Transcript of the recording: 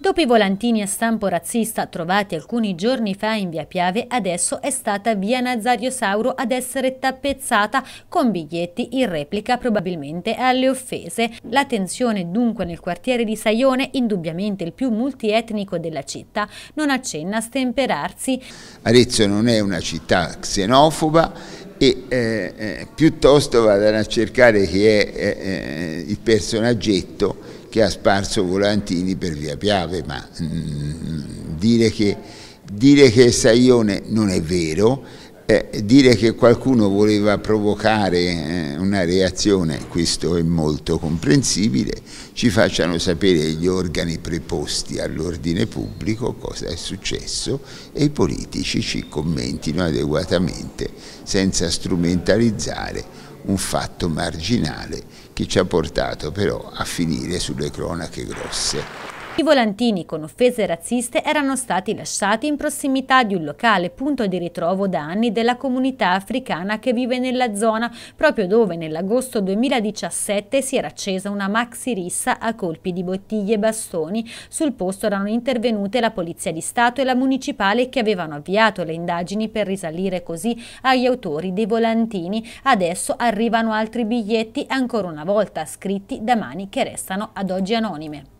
Dopo i volantini a stampo razzista trovati alcuni giorni fa in via Piave, adesso è stata via Nazario Sauro ad essere tappezzata con biglietti in replica probabilmente alle offese. La tensione dunque nel quartiere di Saione, indubbiamente il più multietnico della città, non accenna a stemperarsi. Arezzo non è una città xenofoba e eh, eh, piuttosto vadano a cercare chi è eh, eh, il personaggetto che ha sparso volantini per via Piave, ma mh, mm, dire, che, dire che è Saione non è vero, eh, dire che qualcuno voleva provocare eh, una reazione, questo è molto comprensibile, ci facciano sapere gli organi preposti all'ordine pubblico cosa è successo e i politici ci commentino adeguatamente senza strumentalizzare un fatto marginale che ci ha portato però a finire sulle cronache grosse. I volantini con offese razziste erano stati lasciati in prossimità di un locale punto di ritrovo da anni della comunità africana che vive nella zona, proprio dove nell'agosto 2017 si era accesa una maxi rissa a colpi di bottiglie e bastoni. Sul posto erano intervenute la Polizia di Stato e la Municipale che avevano avviato le indagini per risalire così agli autori dei volantini. Adesso arrivano altri biglietti ancora una volta scritti da mani che restano ad oggi anonime.